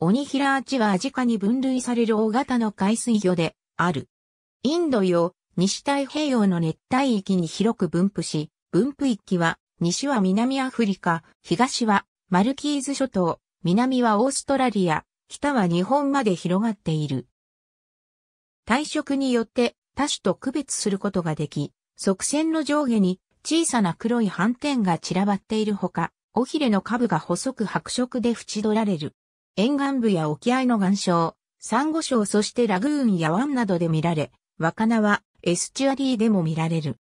オニヒラアチはアジカに分類される大型の海水魚である。インド洋、西太平洋の熱帯域に広く分布し、分布域は、西は南アフリカ、東はマルキーズ諸島、南はオーストラリア、北は日本まで広がっている。体色によって多種と区別することができ、側線の上下に小さな黒い斑点が散らばっているほか、尾ひれの下部が細く白色で縁取られる。沿岸部や沖合の岩礁、サンゴ礁そしてラグーンや湾などで見られ、若菜はエスチュアリーでも見られる。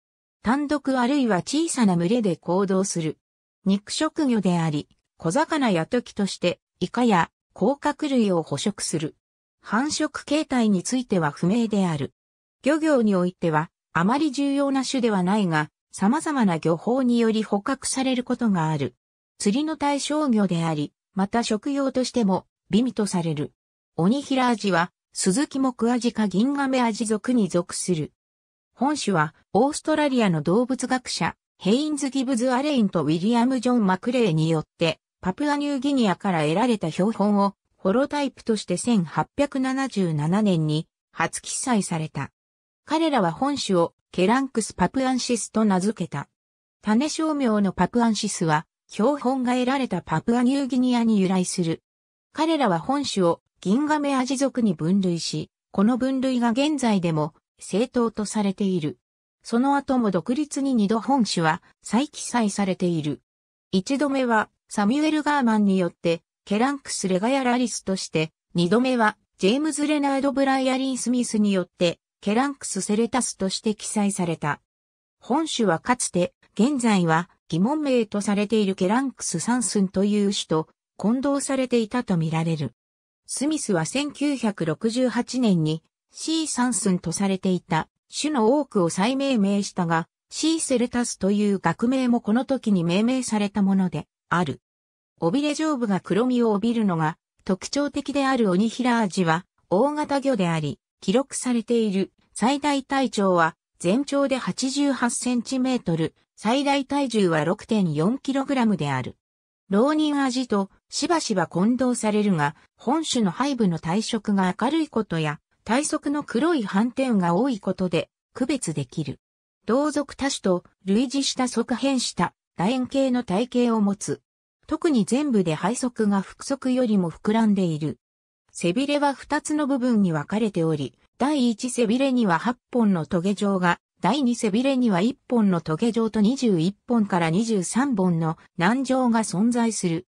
単独あるいは小さな群れで行動する。肉食魚であり、小魚や時としてイカや甲殻類を捕食する。繁殖形態については不明である。漁業においてはあまり重要な種ではないが、様々な漁法により捕獲されることがある。釣りの対象魚であり、また食用としても美味とされる。オニヒラは、鈴木木アジか銀亀アジ属に属する。本種は、オーストラリアの動物学者、ヘインズ・ギブズ・アレインとウィリアム・ジョン・マクレーによって、パプアニューギニアから得られた標本を、ホロタイプとして1877年に初記載された。彼らは本種をケランクス・パプアンシスと名付けた。種商名のパプアンシスは標本が得られたパプアニューギニアに由来する。彼らは本種を銀河メアジ族に分類し、この分類が現在でも正当とされている。その後も独立に二度本種は再記載されている。一度目はサミュエル・ガーマンによってケランクス・レガヤラリスとして、二度目はジェームズ・レナード・ブライアリン・スミスによってケランクス・セレタスとして記載された。本種はかつて現在は疑問名とされているケランクス・サンスンという種と混同されていたとみられる。スミスは1968年に C サンスンとされていた種の多くを再命名したが、C セルタスという学名もこの時に命名されたものである。尾びれ上部が黒みを帯びるのが特徴的であるオニヒラアジは大型魚であり、記録されている最大体長は全長で88センチメートル、最大体重は6 4ラムである。浪人味としばしば混同されるが、本種の背部の体色が明るいことや、体側の黒い斑点が多いことで区別できる。同族多種と類似した側変した楕円形の体型を持つ。特に全部で背側が腹側よりも膨らんでいる。背びれは2つの部分に分かれており、第1背びれには8本の棘状が、第2背びれには1本の棘状と21本から23本の軟状が存在する。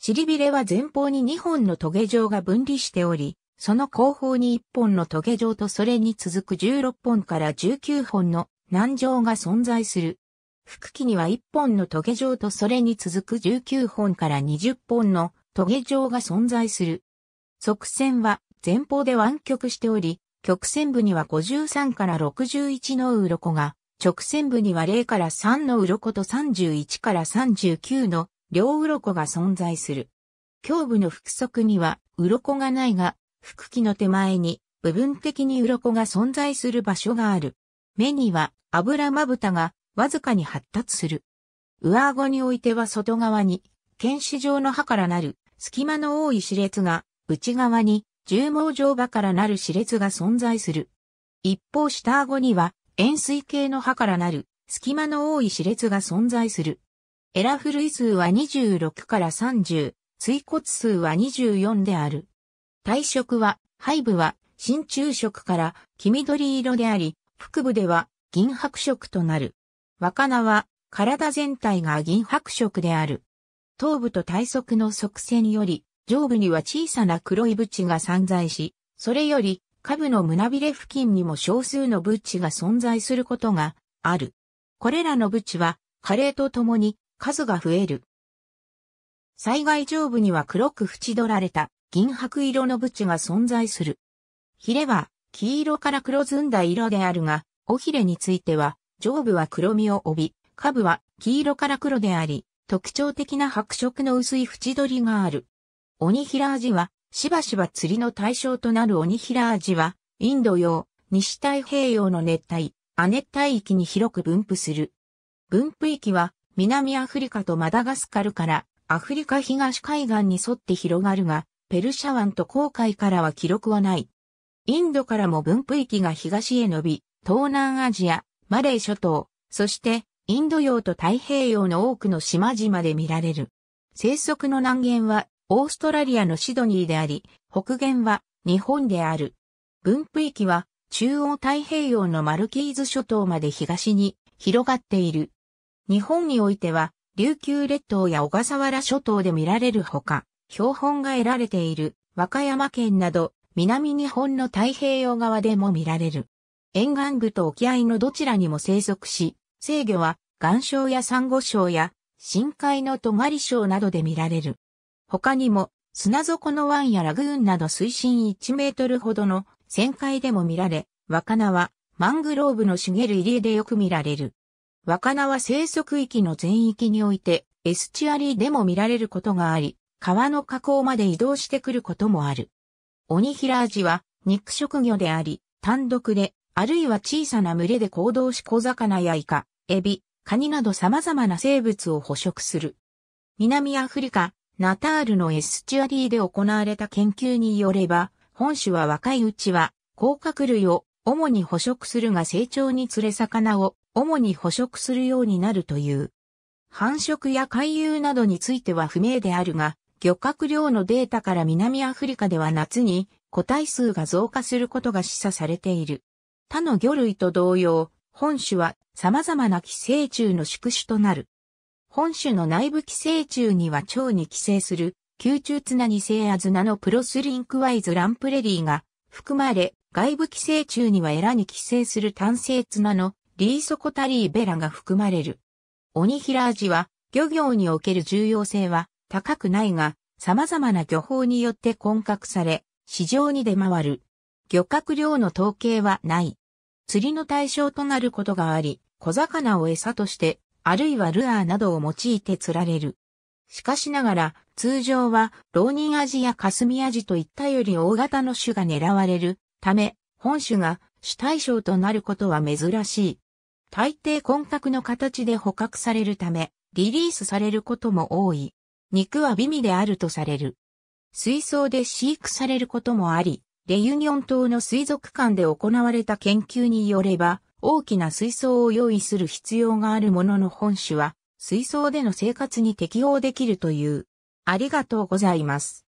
尻びれは前方に2本の棘状が分離しており、その後方に1本の棘状とそれに続く16本から19本の軟状が存在する。腹器には1本の棘状とそれに続く19本から20本の棘状が存在する。側線は前方で湾曲しており、曲線部には53から61の鱗が、直線部には0から3の鱗と31から39の両鱗が存在する。胸部の腹側には鱗がないが、腹器の手前に部分的に鱗が存在する場所がある。目には油まぶたがわずかに発達する。上顎においては外側に、剣歯状の歯からなる隙間の多い歯列が内側に重毛状歯からなる歯列が存在する。一方下顎には円錐形の歯からなる隙間の多い歯列が存在する。エラフ類数は26から30、椎骨数は24である。体色は、背部は、真鍮色から黄緑色であり、腹部では銀白色となる。若菜は体全体が銀白色である。頭部と体側の側線より上部には小さな黒いブチが散在し、それより下部の胸びれ付近にも少数のブチが存在することがある。これらのブチは加齢とともに数が増える。災害上部には黒く縁取られた銀白色のブチが存在する。ヒレは黄色から黒ずんだ色であるが、尾ひれについては上部は黒みを帯び、下部は黄色から黒であり、特徴的な白色の薄い縁取りがある。鬼平アジは、しばしば釣りの対象となる鬼平アジは、インド洋、西太平洋の熱帯、亜熱帯域に広く分布する。分布域は、南アフリカとマダガスカルから、アフリカ東海岸に沿って広がるが、ペルシャ湾と航海からは記録はない。インドからも分布域が東へ伸び、東南アジア、マレー諸島、そしてインド洋と太平洋の多くの島々で見られる。生息の南限はオーストラリアのシドニーであり、北限は日本である。分布域は中央太平洋のマルキーズ諸島まで東に広がっている。日本においては、琉球列島や小笠原諸島で見られるほか、標本が得られている和歌山県など南日本の太平洋側でも見られる。沿岸部と沖合のどちらにも生息し、制魚は岩礁や珊瑚礁や深海の尖り礁などで見られる。他にも、砂底の湾やラグーンなど水深1メートルほどの旋回でも見られ、若菜はマングローブの茂る入り江でよく見られる。若菜は生息域の全域において、エスチュアリーでも見られることがあり、川の河口まで移動してくることもある。オニヒラアジは肉食魚であり、単独で、あるいは小さな群れで行動し小魚やイカ、エビ、カニなど様々な生物を捕食する。南アフリカ、ナタールのエスチュアリーで行われた研究によれば、本種は若いうちは、甲殻類を主に捕食するが成長に連れ魚を主に捕食するようになるという。繁殖や回遊などについては不明であるが、漁獲量のデータから南アフリカでは夏に個体数が増加することが示唆されている。他の魚類と同様、本種は様々な寄生虫の宿主となる。本種の内部寄生虫には腸に寄生する、宮中綱にイアズナのプロスリンクワイズランプレリーが含まれ、外部寄生虫にはエラに寄生する単性綱のリーソコタリーベラが含まれる。オニヒラアジは漁業における重要性は高くないが、様々な漁法によって混獲され、市場に出回る。漁獲量の統計はない。釣りの対象となることがあり、小魚を餌としてあるいはルアーなどを用いて釣られる。しかしながら、通常は、ロ人アジやカスミアジといったより大型の種が狙われるため、本種が主対象となることは珍しい。大抵混格の形で捕獲されるため、リリースされることも多い。肉は美味であるとされる。水槽で飼育されることもあり、レユニオン島の水族館で行われた研究によれば、大きな水槽を用意する必要があるものの本種は、水槽での生活に適応できるという。ありがとうございます。